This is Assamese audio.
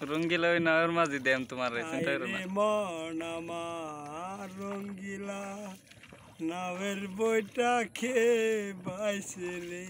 ৰংগীলা ঐ নাৱৰ মাজি দেম তোমাৰ ৰেচন ৰংগীলা নাৱৰ বৈতাখে পাইছিলে